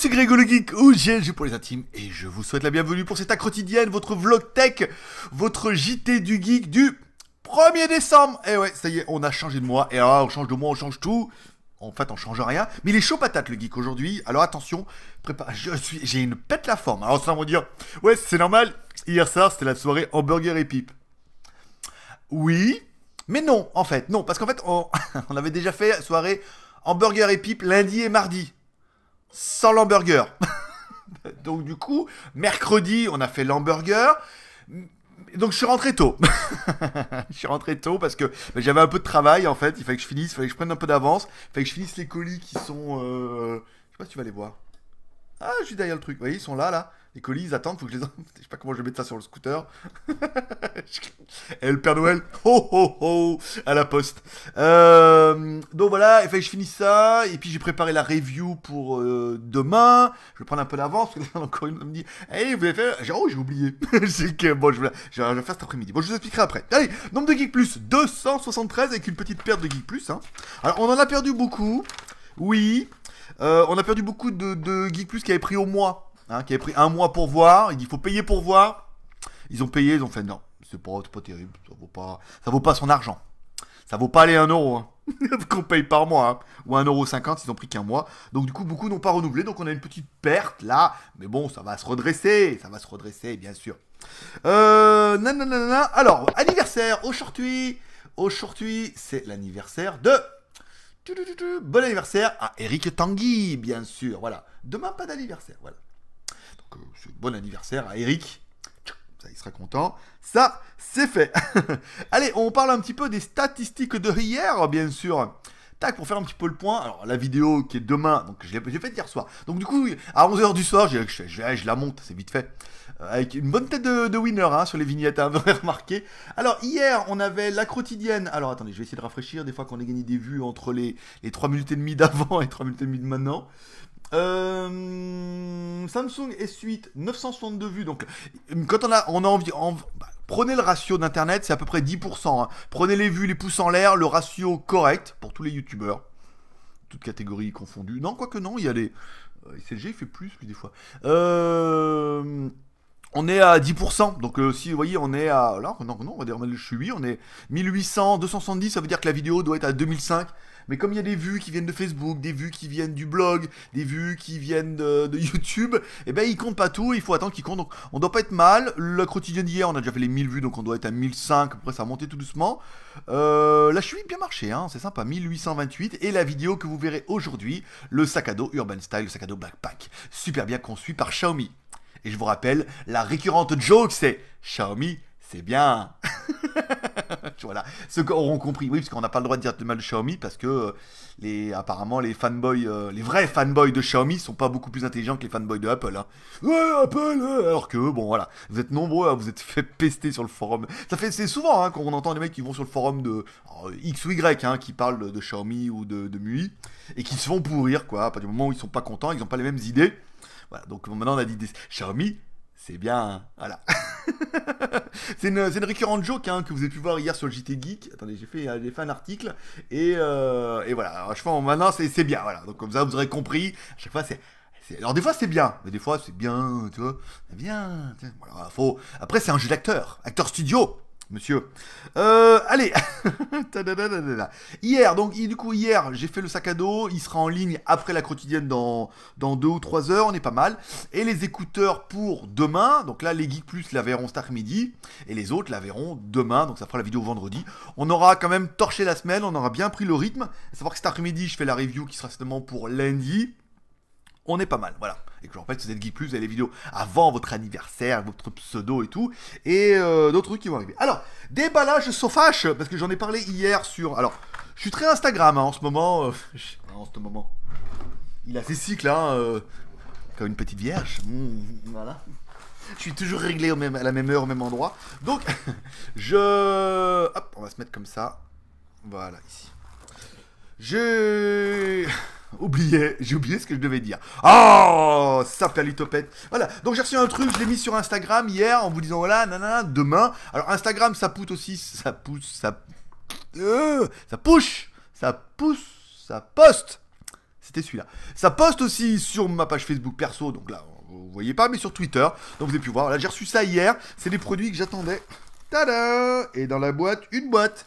c'est Grégo le Geek ou GLG pour les intimes et je vous souhaite la bienvenue pour cette quotidienne, votre vlog tech, votre JT du geek du 1er décembre. Et eh ouais, ça y est, on a changé de mois. Et alors, on change de mois, on change tout. En fait, on change rien. Mais il est chaud patate le geek aujourd'hui. Alors attention, prépare. Je suis, j'ai une pète la forme. Alors ça va dire, ouais, c'est normal. Hier soir, c'était la soirée hamburger et pipe. Oui, mais non, en fait, non, parce qu'en fait, on, on avait déjà fait soirée hamburger et pipe lundi et mardi sans l'hamburger. Donc du coup, mercredi, on a fait l'hamburger. Donc je suis rentré tôt. je suis rentré tôt parce que bah, j'avais un peu de travail en fait. Il fallait que je finisse, il fallait que je prenne un peu d'avance, il fallait que je finisse les colis qui sont... Euh, je sais pas si tu vas les voir. Ah, je suis derrière le truc. Vous voyez, ils sont là, là. Les colis, ils attendent, faut que je les Je sais pas comment je vais mettre ça sur le scooter. Et le Père Noël, ho ho ho, à la poste. Euh, donc voilà, et fait, je finis ça, et puis j'ai préparé la review pour euh, demain. Je vais prendre un peu d'avance, parce que là, encore une me dit, hey, vous avez fait. oh, j'ai oublié. que, bon, je vais, faire cet après-midi. Bon, je vous expliquerai après. Allez, nombre de Geek Plus, 273, avec une petite perte de Geek Plus. Hein. Alors, on en a perdu beaucoup. Oui, euh, on a perdu beaucoup de, Geek Plus qui avaient pris au mois, hein, qui avaient pris un mois pour voir. Il dit faut payer pour voir. Ils ont payé, ils ont fait non, c'est pas, pas terrible, ça vaut pas, ça vaut pas son argent. Ça vaut pas les 1 euro hein. qu'on paye par mois, hein. ou 1,50€, ils ont pris qu'un mois. Donc du coup, beaucoup n'ont pas renouvelé, donc on a une petite perte là. Mais bon, ça va se redresser, ça va se redresser, bien sûr. Euh, nanana, alors, anniversaire, aujourd'hui, aujourd'hui, c'est l'anniversaire de Bon anniversaire à Eric Tanguy, bien sûr. Voilà. Demain, pas d'anniversaire. Voilà. Donc, euh, bon anniversaire à Eric. Ça, il sera content. Ça, c'est fait. Allez, on parle un petit peu des statistiques de hier, bien sûr. Tac, pour faire un petit peu le point. Alors, la vidéo qui est demain, donc je l'ai faite hier soir. Donc, du coup, à 11h du soir, je la monte, c'est vite fait avec une bonne tête de, winner hein, sur les vignettes, à hein, vous remarquer. remarqué. Alors, hier, on avait la quotidienne. Alors, attendez, je vais essayer de rafraîchir. Des fois, qu'on a gagné des vues entre les, les 3 minutes et demie d'avant et 3 minutes et demie de maintenant. Euh, Samsung S8, 962 vues. Donc, quand on a, envie. Bah, prenez le ratio d'internet, c'est à peu près 10%. Hein. Prenez les vues, les pouces en l'air, le ratio correct pour tous les youtubeurs. Toutes catégories confondues. Non, quoique non, il y a les. Euh, fait plus, plus des fois. Euh. On est à 10%, donc euh, si vous voyez, on est à... Là, non, non, on va dire, je suis on est 1800, 270, ça veut dire que la vidéo doit être à 2005. Mais comme il y a des vues qui viennent de Facebook, des vues qui viennent du blog, des vues qui viennent de, YouTube, eh ben ils comptent pas tout, il faut attendre qu'ils comptent. Donc on doit pas être mal. Le quotidien d'hier, on a déjà fait les 1000 vues, donc on doit être à 1005. Après ça a monté tout doucement. Euh, la la bien marché, hein, c'est sympa, 1828. Et la vidéo que vous verrez aujourd'hui, le sac à dos Urban Style, le sac à dos Backpack, super bien conçu par Xiaomi. Et je vous rappelle, la récurrente joke, c'est Xiaomi, c'est bien. voilà, ceux qui auront compris. Oui, parce qu'on n'a pas le droit de dire de mal de Xiaomi parce que euh, les, apparemment les fanboys, euh, les vrais fanboys de Xiaomi sont pas beaucoup plus intelligents que les fanboys de Apple. Hein. Ouais, Apple. alors que bon, voilà, vous êtes nombreux, vous êtes fait pester sur le forum. Ça fait, c'est souvent hein, quand on entend des mecs qui vont sur le forum de euh, X ou Y, hein, qui parlent de, Xiaomi ou de, MUI et qui se font pourrir quoi. À du moment où ils sont pas contents, ils n'ont pas les mêmes idées. Voilà, donc maintenant on a dit des... Xiaomi, c'est bien. Hein, voilà. c'est une, récurrente joke hein, que vous avez pu voir hier sur le JT Geek. Attendez, j'ai fait, un article. Euh, et, voilà, Alors, je pense maintenant c'est bien. Voilà. Donc comme ça vous aurez compris, à chaque fois c'est... Alors des fois c'est bien, mais des fois c'est bien, tu vois, bien. Voilà, faut... Après c'est un jeu d'acteur, acteur studio, Monsieur. Euh, allez. hier, donc du coup hier, j'ai fait le sac à dos. Il sera en ligne après la quotidienne dans, dans deux ou trois heures. On est pas mal. Et les écouteurs pour demain. Donc là, les Geek plus la verront cet après-midi et les autres la verront demain. Donc ça fera la vidéo vendredi. On aura quand même torché la semaine. On aura bien pris le rythme. À savoir que cet après-midi, je fais la review qui sera certainement pour lundi on est pas mal, voilà. Et que je rappelle, si vous êtes geek+, Plus, vous avez les vidéos avant votre anniversaire, votre pseudo et tout, et euh, d'autres trucs qui vont arriver. Alors, déballage fâche parce que j'en ai parlé hier sur... Alors, je suis très Instagram hein, en ce moment. Euh, en ce moment. Il a ses cycles, hein. Euh, comme une petite vierge. Mm, mm, voilà. Je suis toujours réglé à la même heure, au même endroit. Donc, je... Hop, on va se mettre comme ça. Voilà, ici. Je... oublié, j'ai oublié ce que je devais dire. Oh, sapalitopette. Voilà, donc j'ai reçu un truc, je l'ai mis sur Instagram hier en vous disant voilà, nanana, demain. Alors Instagram, ça pousse aussi, ça pousse, ça... Euh, ça push, ça pousse, ça poste. C'était celui-là. Ça poste aussi sur ma page Facebook perso, donc là, vous voyez pas, mais sur Twitter. Donc vous avez pu voir, là j'ai reçu ça hier, c'est les produits que j'attendais. Tada Et dans la boîte, une boîte.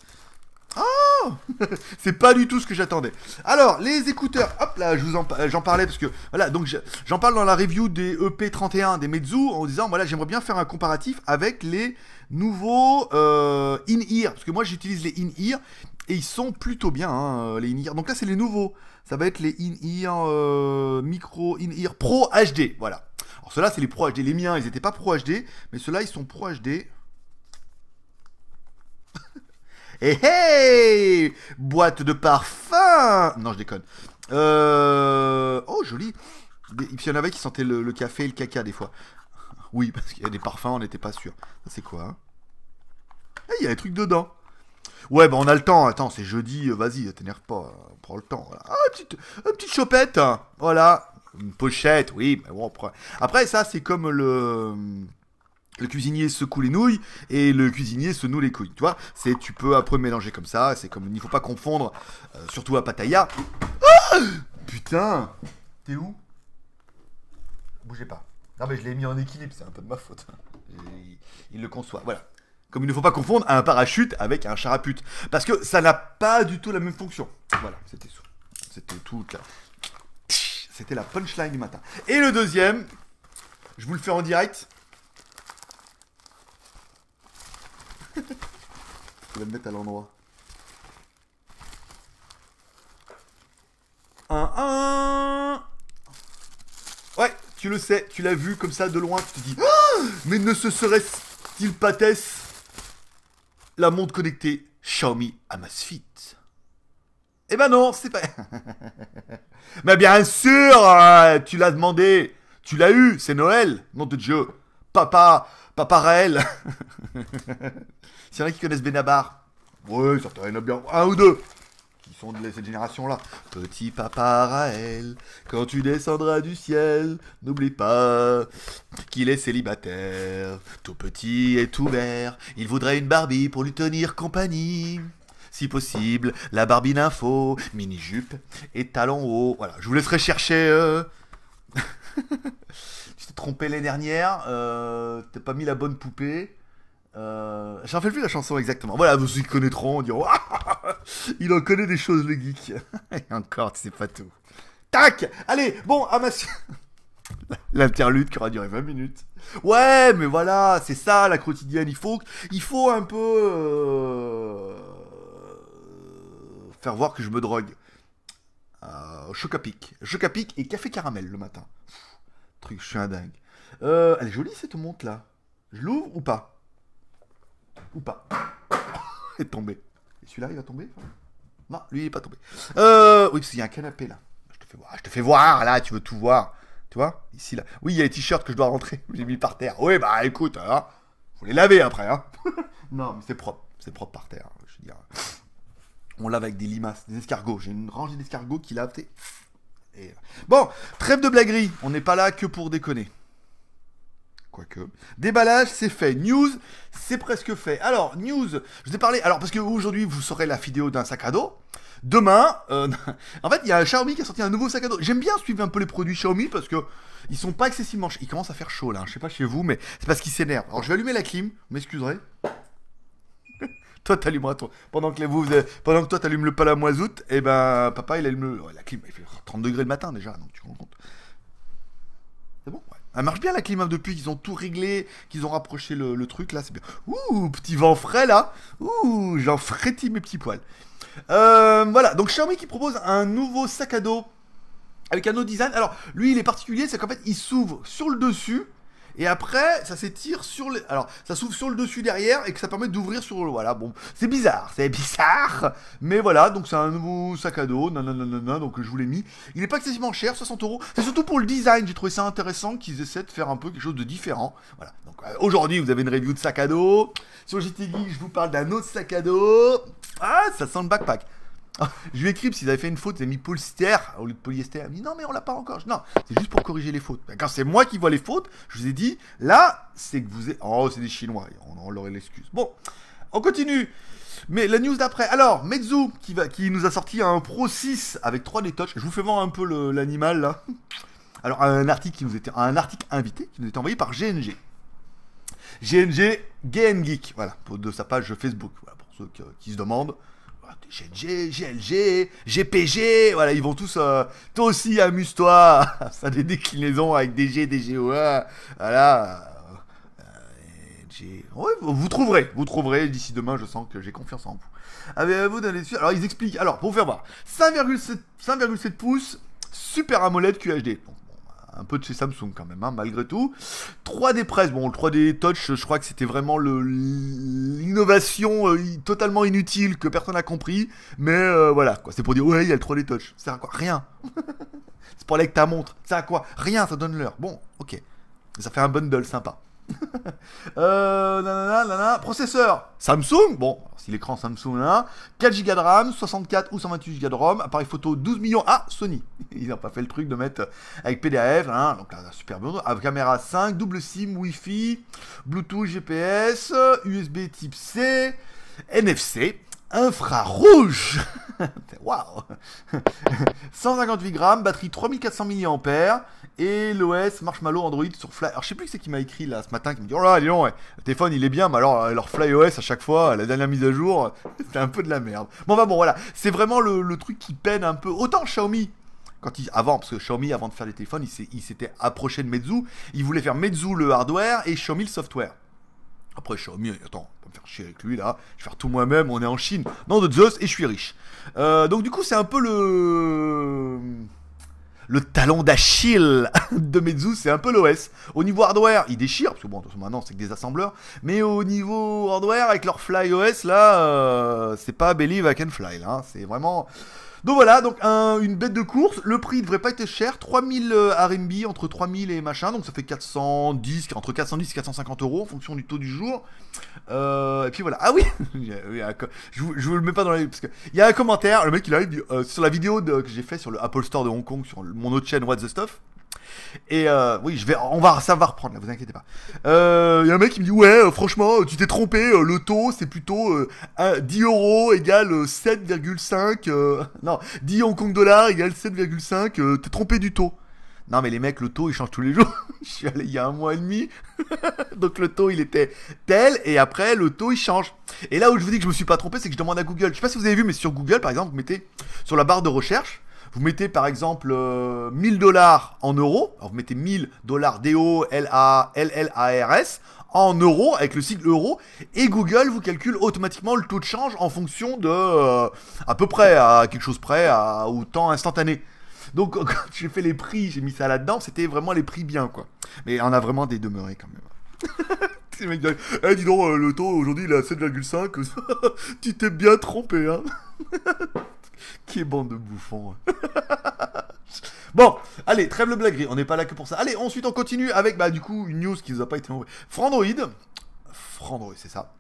C'est pas du tout ce que j'attendais. Alors, les écouteurs, hop là, je vous en, euh, j'en parlais parce que, voilà, donc j'en parle dans la review des EP31 des Meizu en disant, voilà, j'aimerais bien faire un comparatif avec les nouveaux euh, in-ear, parce que moi j'utilise les in-ear et ils sont plutôt bien, hein, les in-ear. Donc là, c'est les nouveaux. Ça va être les in-ear euh, micro, in-ear pro HD, voilà. Alors ceux-là, c'est les pro HD. Les miens, ils étaient pas pro HD, mais ceux-là, ils sont pro HD. Hé eh, hey, Boîte de parfum Non, je déconne. Euh... Oh, joli. Il y en avait qui sentaient le, café et le caca des fois. Oui, parce qu'il y a des parfums, on n'était pas sûr. C'est quoi hein eh, Il y a des trucs dedans. Ouais, bah on a le temps. Attends, c'est jeudi, euh, vas-y, t'énerve pas. On prend le temps. Ah, petite, une chopette. Hein. Voilà. Une pochette, oui. Mais bon, Après, ça, c'est comme le le cuisinier secoue les nouilles et le cuisinier se noue les couilles. Tu vois, c'est tu peux après mélanger comme ça. C'est comme il ne faut pas confondre, euh, surtout à Pataya... Ah Putain, t'es où Bougez pas. Non mais je l'ai mis en équilibre, c'est un peu de ma faute. Il, le conçoit. Voilà. Comme il ne faut pas confondre un parachute avec un charapute, parce que ça n'a pas du tout la même fonction. Voilà, c'était tout. C'était tout C'était la punchline du matin. Et le deuxième, je vous le fais en direct. Je vais me mettre à l'endroit. 1-1 Ouais, tu le sais, tu l'as vu comme ça de loin, tu te dis ah Mais ne se serait-il pas Tess La montre connectée Xiaomi Amazfit. Eh ben non, c'est pas... Mais bien sûr, euh, tu l'as demandé, tu l'as eu, c'est Noël, nom de Dieu. Papa, Papa Raël S'il y en qui connaissent Benabar. Oui, certains, en bien un ou deux qui sont de cette génération-là. Petit papa Raël, quand tu descendras du ciel, n'oublie pas qu'il est célibataire, tout petit et tout vert. Il voudrait une Barbie pour lui tenir compagnie. Si possible, la Barbie d'info. mini-jupe et talons hauts. Voilà, je vous laisserai chercher. Euh, tu t'es trompé l'année dernière, euh, t'as pas mis la bonne poupée. Euh, J'en fais plus la chanson exactement. Voilà, vous y connaîtront, on dira. Il en connaît des choses, le geek. Et encore, tu sais pas tout. Tac Allez, bon, à ma... L'interlude qui aura duré 20 minutes. Ouais, mais voilà, c'est ça la quotidienne. Il faut, il faut un peu euh, faire voir que je me drogue euh, Chocapic. Chocapic et café caramel le matin. truc, je suis un dingue. Euh, elle est jolie cette montre là. Je l'ouvre ou pas Ou pas Elle est tombée. Et celui-là, il va tomber Non, lui, il est pas tombé. Euh, oui, parce qu'il y a un canapé là. Je te fais voir, je te fais voir là, tu veux tout voir. Tu vois Ici, là. Oui, il y a les t-shirts que je dois rentrer. J'ai mis par terre. Oui, bah écoute, Vous hein. les laver après. Hein. non, mais c'est propre. C'est propre par terre. Hein, je veux dire. On lave avec des limaces, des escargots. J'ai une rangée d'escargots qui lave. Et... Euh, bon, trêve de blaguerie. On n'est pas là que pour déconner. Quoique. Déballage, c'est fait. News, c'est presque fait. Alors, news, je vous ai parlé. Alors, parce que aujourd'hui, vous saurez la vidéo d'un sac à dos. Demain, euh, en fait, il y a un Xiaomi qui a sorti un nouveau sac à dos. J'aime bien suivre un peu les produits Xiaomi parce que ils sont pas excessivement. Il commence à faire chaud là. Hein. Je sais pas chez vous, mais c'est parce qu'il s'énerve. Alors, je vais allumer la clim. Vous m'excuserez toi t'allumeras Pendant que, vous, euh, pendant que toi t'allumes le palamoisout et eh ben papa il allume la clim. Il fait 30 degrés le matin déjà, donc tu rends compte. C'est bon Elle marche bien la climat hein, depuis qu'ils ont tout réglé, qu'ils ont rapproché le, truc là, c'est bien. Ouh, petit vent frais là. Ouh, j'en frétille mes petits poils. Euh, voilà, donc Xiaomi qui propose un nouveau sac à dos avec un autre design. Alors, lui, il est particulier, c'est qu'en fait, il s'ouvre sur le dessus et après ça s'étire sur le, Alors ça s'ouvre sur le dessus derrière et que ça permet d'ouvrir sur le... Voilà, bon, c'est bizarre, c'est bizarre, mais voilà, donc c'est un nouveau sac à dos, nanana, donc je vous l'ai mis. Il n'est pas excessivement cher, 60 euros, c'est surtout pour le design, j'ai trouvé ça intéressant qu'ils essaient de faire un peu quelque chose de différent. Voilà, donc euh, aujourd'hui vous avez une review de sac à dos, sur JT je vous parle d'un autre sac à dos, ah ça sent le backpack. je lui ai écrit s'ils avaient fait une faute, ils avaient mis polyester au lieu de polyester. Il me dit non, mais on l'a pas encore. non, c'est juste pour corriger les fautes. Ben, quand c'est moi qui vois les fautes, je vous ai dit là, c'est que vous êtes. Oh, c'est des Chinois. On, leur est l'excuse. Bon, on continue. Mais la news d'après. Alors, Meizu qui, va, qui nous a sorti un Pro 6 avec 3D Je vous fais voir un peu l'animal là. Alors, un article qui nous était. Un article invité qui nous était envoyé par GNG. GNG Game Geek, voilà, de sa page Facebook, voilà, pour ceux qui se demandent. GLG, GLG, GPG, voilà, ils vont tous. Euh, toi aussi, amuse-toi Ça des déclinaisons avec DG, G, des voilà. Euh, vous trouverez, vous trouverez d'ici demain, je sens que j'ai confiance en vous. Avez-vous d'aller dessus Alors ils expliquent, alors pour vous faire voir, 5,7 pouces, Super AMOLED QHD. Bon, un peu de chez Samsung quand même, hein, malgré tout. 3D Press, bon, le 3D Touch, je crois que c'était vraiment l'innovation euh, totalement inutile que personne n'a compris. Mais euh, voilà, quoi, c'est pour dire, ouais, il y a le 3D Touch. Ça à quoi Rien. c'est pour aller avec ta montre. Ça sert à quoi Rien, ça donne l'heure. Bon, ok. Ça fait un bundle sympa. Euh, processeur Samsung, bon, si l'écran Samsung, là 4 Go de RAM, 64 ou 128 Go de ROM, appareil photo 12 millions, ah, Sony, ils n'ont pas fait le truc de mettre avec PDF, donc là, super bon, caméra 5, double SIM, Wi-Fi, Bluetooth, GPS, USB type C, NFC, infrarouge Waouh 158 grammes, batterie 3400 mAh et l'OS Marshmallow Android sur Fly. Alors je sais plus qui c'est qui m'a écrit là ce matin qui me dit Oh là, dis le téléphone il est bien, mais alors euh, leur Fly OS à chaque fois, la dernière mise à jour, c'était un peu de la merde. Bon, bah bon, voilà, c'est vraiment le, truc qui peine un peu. Autant Xiaomi, quand avant, parce que Xiaomi, avant de faire les téléphones, il s'était approché de Meizu. Il voulait faire Meizu le hardware et Xiaomi le software. Après, je suis au mieux. Attends, on va me faire chier avec lui là. Je vais faire tout moi-même. On est en Chine. Non, de Zeus et je suis riche. Euh, donc, du coup, c'est un peu le. Le talon d'Achille de Mezu, c'est un peu l'OS. Au niveau hardware, il déchire. parce que bon, maintenant c'est que des assembleurs. Mais au niveau hardware, avec leur Fly OS, là, euh, c'est pas Believe I Can Fly, là. Hein. C'est vraiment. Donc voilà, donc une bête de course. Le prix devrait pas être cher. 3000 euh, RMB, entre 3000 et machin. Donc ça fait 410, entre 410 et 450 euros en fonction du taux du jour. Euh, et puis voilà. Ah oui je, vous, le mets pas dans vidéo, Parce que il y a un commentaire. Le mec il arrive euh, sur la vidéo que j'ai fait sur le Apple Store de Hong Kong, sur mon autre chaîne What the Stuff. Et euh, oui, je vais, on va, ça va reprendre, là, vous inquiétez pas. Il euh, y a un mec qui me dit, ouais, euh, franchement, tu t'es trompé, le taux, c'est plutôt 10 euros égale 7,5, non, 10 Hong Kong dollars égale 7,5, t'es trompé du taux. Non mais les mecs, le taux, il change tous les jours. je suis allé il y a un mois et demi. Donc le taux, il était tel, et après, le taux, il change. Et là où je vous dis que je me suis pas trompé, c'est que je demande à Google. Je sais pas si vous avez vu, mais sur Google, par exemple, vous mettez sur la barre de recherche, vous mettez par exemple 1000 euh, dollars en euros. Alors vous mettez 1000 dollars a r s en euros avec le sigle euro et Google vous calcule automatiquement le taux de change en fonction de euh, à peu près à quelque chose près à, au temps instantané. Donc quand j'ai fait les prix, j'ai mis ça là-dedans, c'était vraiment les prix bien quoi. Mais on a vraiment des demeurés quand même. Eh dis donc, euh, le taux aujourd'hui il est à 7,5. tu t'es bien trompé, hein qui est bande de bouffons. Hein. bon, allez, trêve le blaguerie, on n'est pas là que pour ça. Allez, ensuite on continue avec, bah, du coup, une news qui nous a pas été envoyée. Frandroid, Frandroid, c'est ça.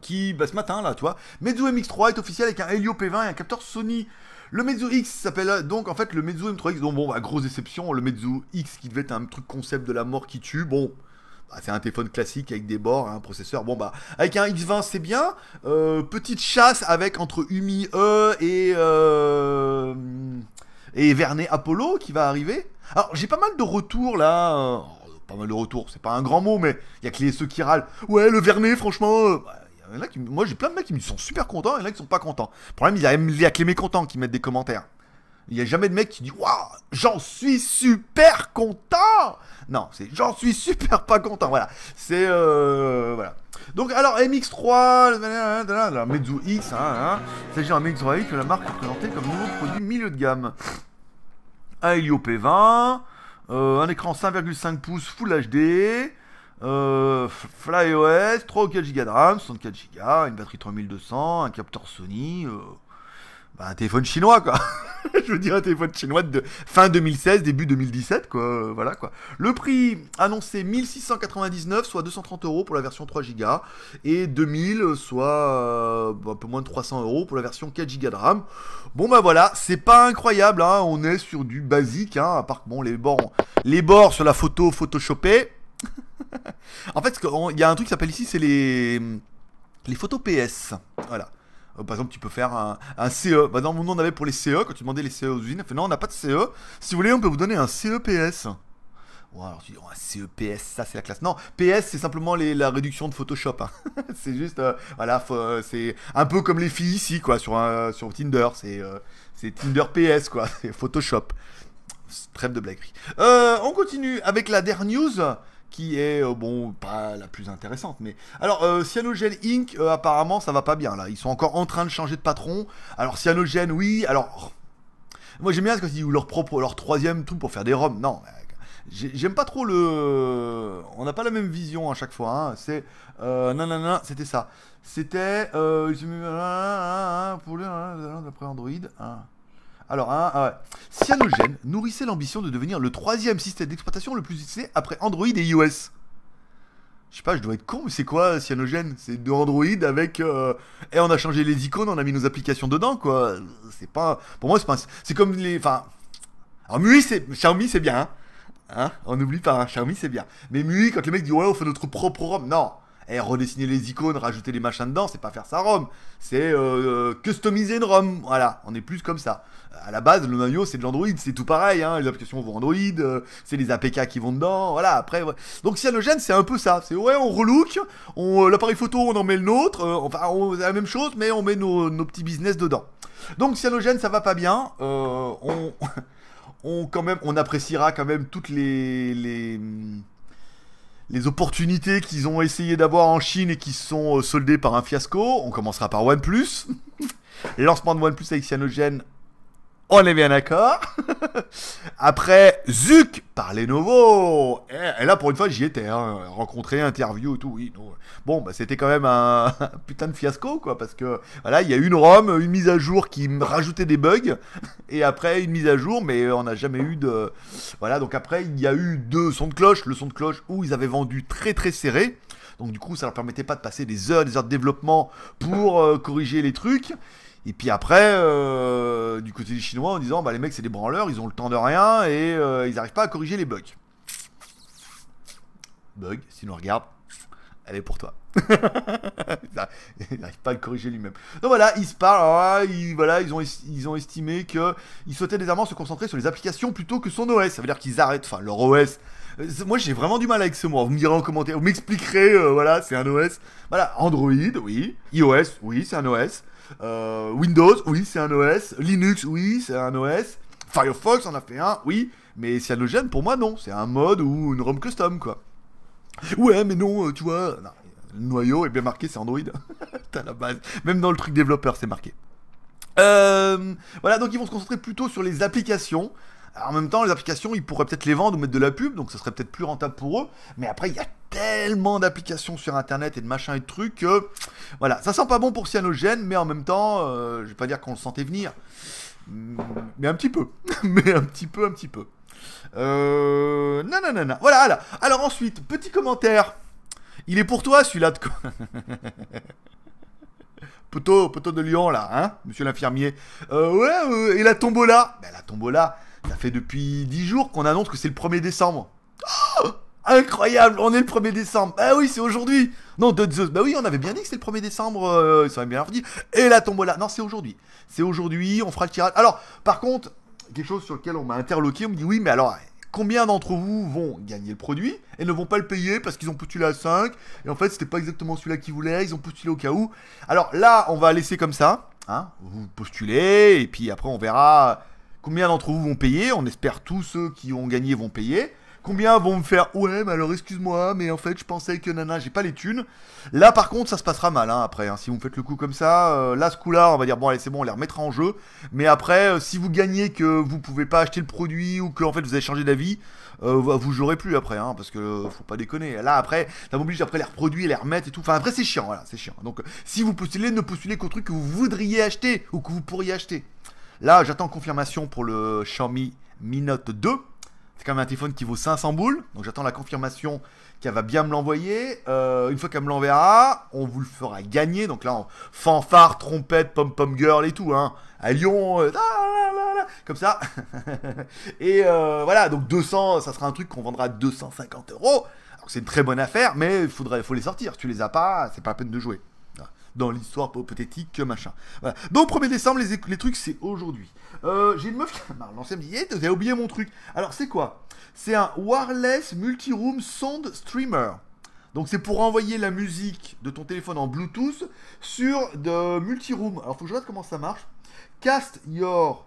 Qui, bah, ce matin, là, tu vois, Meizu MX3 est officiel avec un Helio P20 et un capteur Sony. Le Meizu X s'appelle euh, donc en fait le Meizu M3X. Donc bon, bah, grosse déception. Le Meizu X qui devait être un truc concept de la mort qui tue. Bon, bah, c'est un téléphone classique avec des bords, un processeur. Bon bah avec un X20 c'est bien. Euh, petite chasse avec entre Umi E et euh, et Vernet Apollo qui va arriver. Alors j'ai pas mal de retours là. Euh, pas mal de retours, c'est pas un grand mot, mais il y a que les ceux qui râlent. Ouais, le Vernet, franchement, bah, moi j'ai plein de mecs qui me sont super contents et là qui sont pas contents. Le problème, il y a, que les mécontents qui mettent des commentaires. Il n'y a jamais de mecs qui dit Waouh, j'en suis super content Non, c'est j'en suis super pas content, voilà. C'est... Euh, voilà. Donc alors MX3, la X, hein, hein. il s'agit d'un MX3 que la marque a présenté comme nouveau produit milieu de gamme. Un Helio P20, euh, un écran 5,5 pouces Full HD, euh, FlyOS, 3 ou 4 Go de RAM, 64 Go, une batterie 3200, un capteur Sony. Euh, bah, un téléphone chinois, quoi. je veux dire, un téléphone chinois de fin 2016, début 2017, quoi. Euh, voilà, quoi. Le prix annoncé 1699, soit 230 euros pour la version 3 Go, et 2000, soit euh, un peu moins de 300 euros pour la version 4 Go de RAM. Bon, bah voilà, c'est pas incroyable, hein. On est sur du basique, hein, à part que, bon, les bords, les bords sur la photo photoshopée. en fait, il y a un truc qui s'appelle ici, c'est les... les photos PS. Voilà. Euh, par exemple, tu peux faire un, CE. Bah, dans mon nom, on avait pour les CE, quand tu demandais les CE aux usines, fait non, on n'a pas de CE. Si vous voulez, on peut vous donner un CEPS. Ouais, alors tu dis, oh, un CEPS, ça c'est la classe. Non, PS c'est simplement la réduction de Photoshop. Hein. c'est juste, euh, voilà, euh, c'est un peu comme les filles ici, quoi, sur, un, sur Tinder. C'est Tinder PS, quoi, c'est Photoshop. Trêve de blague. on continue avec la dernière news qui est euh, bon pas la plus intéressante mais alors euh, Cyanogen Inc euh, apparemment ça va pas bien là ils sont encore en train de changer de patron alors Cyanogen oui alors moi j'aime bien ce que dit ou leur propre leur troisième tout pour faire des roms non J'aime pas trop le. On n'a pas la même vision à chaque fois. Hein. C'est. non, non, non, c'était ça. C'était. pour D'après Android. Hein. Alors, hein, ah ouais. Cyanogen nourrissait l'ambition de devenir le troisième système d'exploitation le plus utilisé après Android et iOS. Je sais pas, je dois être con, mais c'est quoi Cyanogen C'est de Android avec. Et euh, eh, on a changé les icônes, on a mis nos applications dedans, quoi. C'est pas. Pour moi, c'est pas. C'est comme les. Enfin. Alors, MUI, c'est. Xiaomi, c'est bien, hein. hein on n'oublie pas, hein Xiaomi, c'est bien. Mais MUI, quand les mecs dit ouais, on fait notre propre ROM. Non eh, redessiner les icônes, rajouter les machins dedans, c'est pas faire sa ROM, c'est euh, euh, customiser une ROM, voilà, on est plus comme ça. À la base, le noyau, c'est de l'Android, c'est tout pareil, hein. les applications vont Android, euh, c'est les APK qui vont dedans, voilà, après, Donc Cyanogen, c'est un peu ça, c'est ouais, on relook, on, l'appareil photo, on en met le nôtre, enfin, on, la même chose, mais on met nos, petits business dedans. Donc Cyanogen, ça va pas bien, on... quand même, on appréciera quand même toutes les, hmm, les opportunités qu'ils ont essayé d'avoir en Chine et qui se sont euh, soldées par un fiasco. On commencera par OnePlus. le lancement de OnePlus avec Cyanogen on est bien d'accord. Après, Zuc par Lenovo. Et là, pour une fois, j'y étais. Hein. Rencontré, interview, tout. Oui, Bon, bah, c'était quand même un putain de fiasco, quoi. Parce que, voilà, il y a une ROM, une mise à jour qui rajoutait des bugs. Et après, une mise à jour, mais on n'a jamais eu de. Voilà, donc après, il y a eu deux sons de cloche. Le son de cloche où ils avaient vendu très, très serré. Donc, du coup, ça leur permettait pas de passer des heures, des heures de développement pour euh, corriger les trucs. Et puis après, euh, du côté des Chinois, en disant, bah les mecs c'est des branleurs, ils ont le temps de rien et euh, ils n'arrivent pas à corriger les bugs. Bug, si nous regarde, elle est pour toi. il n'arrive pas à le corriger lui-même. Donc voilà, ils se parlent, ils, voilà, ils, ont, ils ont estimé qu'ils souhaitaient désormais se concentrer sur les applications plutôt que son OS. Ça veut dire qu'ils arrêtent, enfin leur OS. Euh, moi j'ai vraiment du mal avec ce mot. Vous me direz en commentaire, vous m'expliquerez, voilà, c'est un OS. Voilà, Android, oui. iOS, oui, c'est un OS. Euh, Windows, oui, c'est un OS. Linux, oui, c'est un OS. Firefox en a fait un, oui. Mais Cyanogen, pour moi, non. C'est un mode ou une ROM custom, quoi. Ouais, mais non, euh, tu vois. le noyau est bien marqué, c'est Android. la base. Même dans le truc développeur, c'est marqué. Euh, voilà, donc ils vont se concentrer plutôt sur les applications. en même temps, les applications, ils pourraient peut-être les vendre ou mettre de la pub, donc ça serait peut-être plus rentable pour eux. Mais après, il y a tellement d'applications sur internet et de machins et de trucs que voilà, ça sent pas bon pour cyanogène mais en même temps, euh, je vais pas dire qu'on le sentait venir, mm, mais un petit peu, mais un petit peu, un petit peu. Euh, non, voilà, voilà. Alors ensuite, petit commentaire. Il est pour toi celui-là de. poteau, poteau de Lyon là, hein, monsieur l'infirmier. Euh, ouais, euh, et la tombola ben, La tombola, ça fait depuis 10 jours qu'on annonce que c'est le 1er décembre. Incroyable, on est le 1er décembre. Ah oui, c'est aujourd'hui. Non, de Zeus. Bah oui, on avait bien dit que c'était le 1er décembre. Euh, ils bien dit. Et la là. Non, c'est aujourd'hui. C'est aujourd'hui, on fera le tirage. Alors, par contre, quelque chose sur lequel on m'a interloqué, on me dit oui, mais alors, combien d'entre vous vont gagner le produit et ne vont pas le payer parce qu'ils ont postulé à 5 et en fait c'était pas exactement celui-là qu'ils voulaient, ils ont postulé au cas où. Alors là, on va laisser comme ça, hein, vous postulez et puis après on verra combien d'entre vous vont payer, on espère tous ceux qui ont gagné vont payer. Combien vont me faire Ouais, mais alors excuse-moi, mais en fait, je pensais que nana, j'ai pas les thunes. Là, par contre, ça se passera mal hein, après. Hein. si vous me faites le coup comme ça, euh, là, ce coup-là, on va dire Bon, allez, c'est bon, on les remettra en jeu. Mais après, euh, si vous gagnez que vous pouvez pas acheter le produit ou que en fait vous avez changé d'avis, euh, vous jouerez plus après. Hein, parce que faut pas déconner. Là, après, ça m'oblige après les reproduire, les remettre et tout. Enfin, après, c'est chiant, voilà, c'est chiant. Donc, si vous postulez, ne postulez qu'au truc que vous voudriez acheter ou que vous pourriez acheter. Là, j'attends confirmation pour le Xiaomi Mi Note 2. C'est quand même un téléphone qui vaut 500 boules, donc j'attends la confirmation qu'elle va bien me l'envoyer. Euh, une fois qu'elle me l'enverra, on vous le fera gagner. Donc là, fanfare, trompette, pom-pom girl et tout, hein. À Lyon, euh, ah, comme ça. et euh, voilà, donc 200, ça sera un truc qu'on vendra à 250 euros. C'est une très bonne affaire, mais il faudrait, faut les sortir. Si tu les as pas, c'est pas la peine de jouer dans l'histoire hypothétique que machin. Donc 1er décembre, les, les trucs, c'est aujourd'hui. Euh, j'ai une meuf qui m'a relancé, elle me dit vous avez oublié mon truc. Alors c'est quoi C'est un wireless multi-room sound streamer. Donc c'est pour envoyer la musique de ton téléphone en Bluetooth sur de multi-room. Alors faut que je regarde comment ça marche. Cast your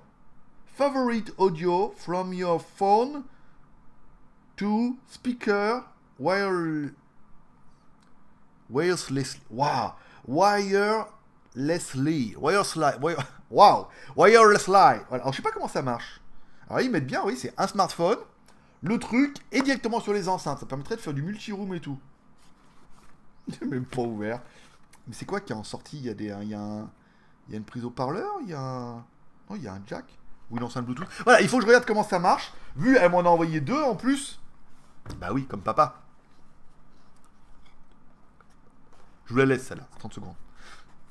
favorite audio from your phone to speaker wirelessly. Wow wirelessly. Wirelessly. Wow. Wirelessly. Voilà. Alors, je sais pas comment ça marche. Alors, ils mettent bien, oui, c'est un smartphone. Le truc est directement sur les enceintes. Ça permettrait de faire du multi-room et tout. Il même pas ouvert. Mais c'est quoi qui est en sortie Il y a des, il y a, il y a une prise au parleur Il y a un, non, il y a un jack ou une enceinte Bluetooth. Voilà, il faut que je regarde comment ça marche. Vu, elle m'en a envoyé deux en plus. Bah oui, comme papa. Je vous la laisse celle-là, 30 secondes.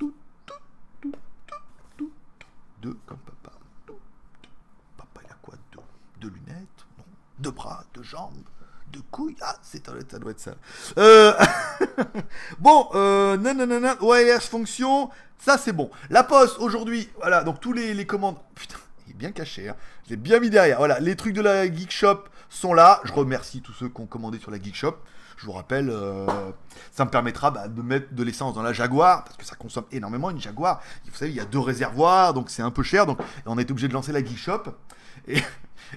Deux comme papa. Papa, il a quoi Deux, lunettes non. Deux bras, deux jambes, deux couilles. Ah, c'est ça doit être ça. Euh... bon, euh, nanana, O.A.S. fonction, ça c'est bon. La poste aujourd'hui, voilà, donc tous les, les commandes. Putain, il est bien caché, hein. je l'ai bien mis derrière. Voilà, les trucs de la Geek Shop sont là. Je remercie tous ceux qui ont commandé sur la Geek Shop. Je vous rappelle, euh, ça me permettra bah, de mettre de l'essence dans la Jaguar, parce que ça consomme énormément une Jaguar. Vous savez, il y a deux réservoirs, donc c'est un peu cher. Donc on est obligé de lancer la Geek Shop.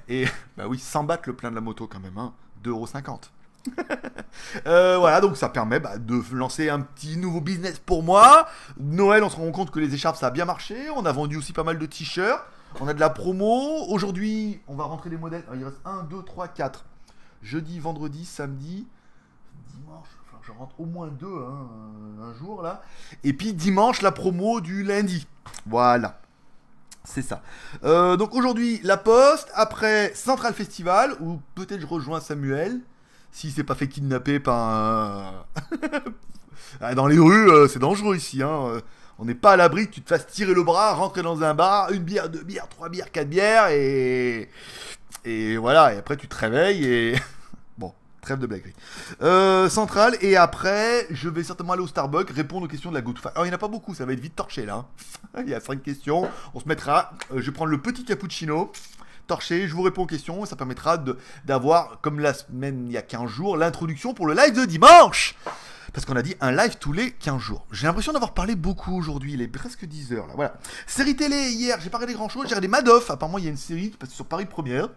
Et, bah oui, sans battre le plein de la moto quand même, hein, 2,50€. Euh, voilà, donc ça permet bah, de lancer un petit nouveau business pour moi. Noël, on se rend compte que les écharpes, ça a bien marché. On a vendu aussi pas mal de t-shirts. On a de la promo. Aujourd'hui, on va rentrer les modèles. il reste 1, 2, 3, 4. Jeudi, vendredi, samedi, dimanche, je rentre au moins deux hein, euh, un jour là. Et puis dimanche, la promo du lundi. Voilà. C'est ça. Euh, donc aujourd'hui, La Poste, après Central Festival, où peut-être je rejoins Samuel, si s'est pas fait kidnapper par un... Ah, dans les rues, euh, c'est dangereux ici. Hein. On n'est pas à l'abri que tu te fasses tirer le bras, rentrer dans un bar, une bière, deux bières, trois bières, quatre bières, et... Et voilà, et après tu te réveilles et... Trêve de blaguerie. Euh, centrale, et après, je vais certainement aller au Starbucks, répondre aux questions de la goutte. il n'y en a pas beaucoup, ça va être vite torché là. Hein. il y a cinq questions, on se mettra. Euh, je vais prendre le petit cappuccino, torché, je vous réponds aux questions, ça permettra d'avoir, comme la semaine il y a 15 jours, l'introduction pour le live de dimanche parce qu'on a dit un live tous les 15 jours. J'ai l'impression d'avoir parlé beaucoup aujourd'hui, il est presque 10 heures là, voilà. Série télé hier, j'ai pas regardé grand chose, j'ai regardé Madoff, apparemment il y a une série qui passe sur Paris Première,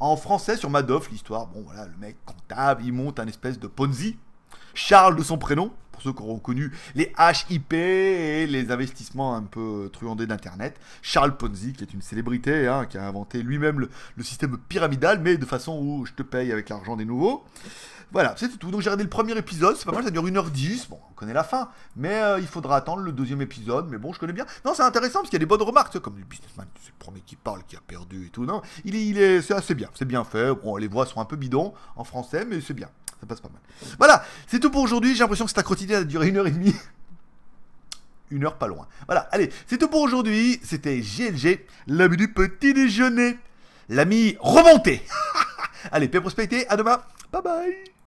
en français sur Madoff, l'histoire. Bon, voilà, le mec comptable, il monte un espèce de Ponzi. Charles de son prénom, ceux qui auront connu les HIP et les investissements un peu euh, truandés d'Internet. Charles Ponzi, qui est une célébrité, hein, qui a inventé lui-même le, système pyramidal, mais de façon où je te paye avec l'argent des nouveaux. Voilà, c'est tout. Donc j'ai regardé le premier épisode, c'est pas mal, ça dure 1h10, bon, on connaît la fin, mais euh, il faudra attendre le deuxième épisode, mais bon, je connais bien. Non, c'est intéressant, parce qu'il y a des bonnes remarques, comme le businessman, c'est le premier qui parle, qui a perdu et tout, non, il est, c'est assez bien, c'est bien fait, bon, les voix sont un peu bidons en français, mais c'est bien passe pas mal. Voilà, c'est tout pour aujourd'hui. J'ai l'impression que cette quotidien a duré une heure et demie. Une heure pas loin. Voilà, allez, c'est tout pour aujourd'hui. C'était GLG, l'ami du petit déjeuner. L'ami remonté. allez, paix prospecté, à demain. Bye bye.